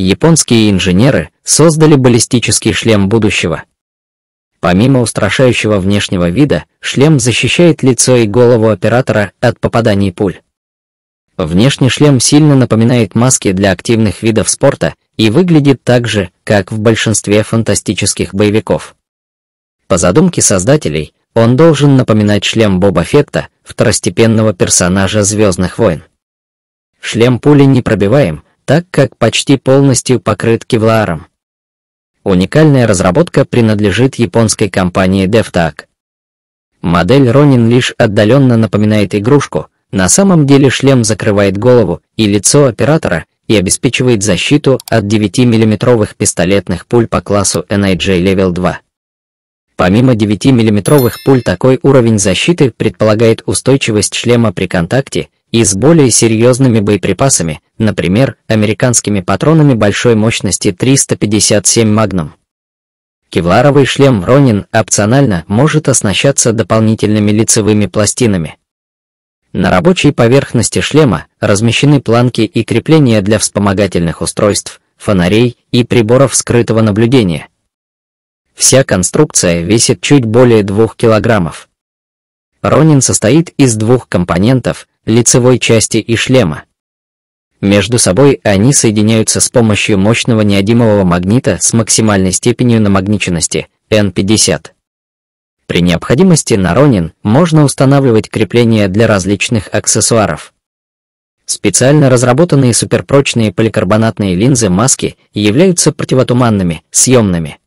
японские инженеры создали баллистический шлем будущего. Помимо устрашающего внешнего вида, шлем защищает лицо и голову оператора от попаданий пуль. Внешний шлем сильно напоминает маски для активных видов спорта и выглядит так же, как в большинстве фантастических боевиков. По задумке создателей, он должен напоминать шлем Боба Фетта, второстепенного персонажа «Звездных войн». Шлем пули непробиваем, так как почти полностью покрыт кевларом. Уникальная разработка принадлежит японской компании DevTag. Модель Ронин лишь отдаленно напоминает игрушку, на самом деле шлем закрывает голову и лицо оператора и обеспечивает защиту от 9 миллиметровых пистолетных пуль по классу NIJ Level 2. Помимо 9 миллиметровых пуль такой уровень защиты предполагает устойчивость шлема при контакте и с более серьезными боеприпасами, например, американскими патронами большой мощности 357 «Магнум». Кевларовый шлем Ронин опционально может оснащаться дополнительными лицевыми пластинами. На рабочей поверхности шлема размещены планки и крепления для вспомогательных устройств, фонарей и приборов скрытого наблюдения. Вся конструкция весит чуть более 2 килограммов. Ронин состоит из двух компонентов, лицевой части и шлема. Между собой они соединяются с помощью мощного неодимового магнита с максимальной степенью намагниченности N50. При необходимости на Ронин можно устанавливать крепления для различных аксессуаров. Специально разработанные суперпрочные поликарбонатные линзы-маски являются противотуманными, съемными.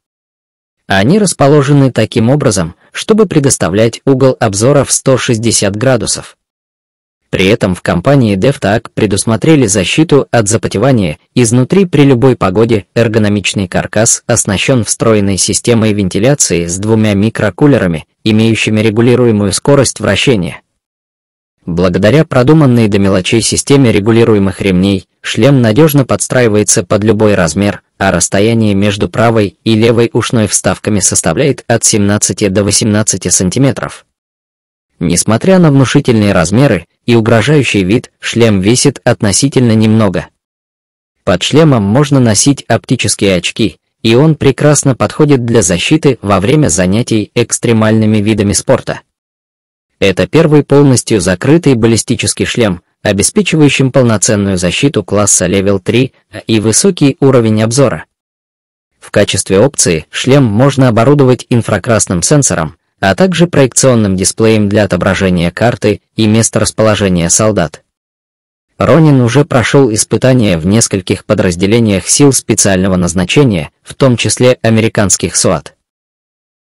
Они расположены таким образом, чтобы предоставлять угол обзора в 160 градусов. При этом в компании DevTag предусмотрели защиту от запотевания изнутри при любой погоде, эргономичный каркас оснащен встроенной системой вентиляции с двумя микрокулерами, имеющими регулируемую скорость вращения. Благодаря продуманной до мелочей системе регулируемых ремней, шлем надежно подстраивается под любой размер, а расстояние между правой и левой ушной вставками составляет от 17 до 18 сантиметров. Несмотря на внушительные размеры, и угрожающий вид шлем весит относительно немного. Под шлемом можно носить оптические очки, и он прекрасно подходит для защиты во время занятий экстремальными видами спорта. Это первый полностью закрытый баллистический шлем, обеспечивающим полноценную защиту класса Level 3 и высокий уровень обзора. В качестве опции шлем можно оборудовать инфракрасным сенсором, а также проекционным дисплеем для отображения карты и места расположения солдат. Ронин уже прошел испытания в нескольких подразделениях сил специального назначения, в том числе американских СОАТ.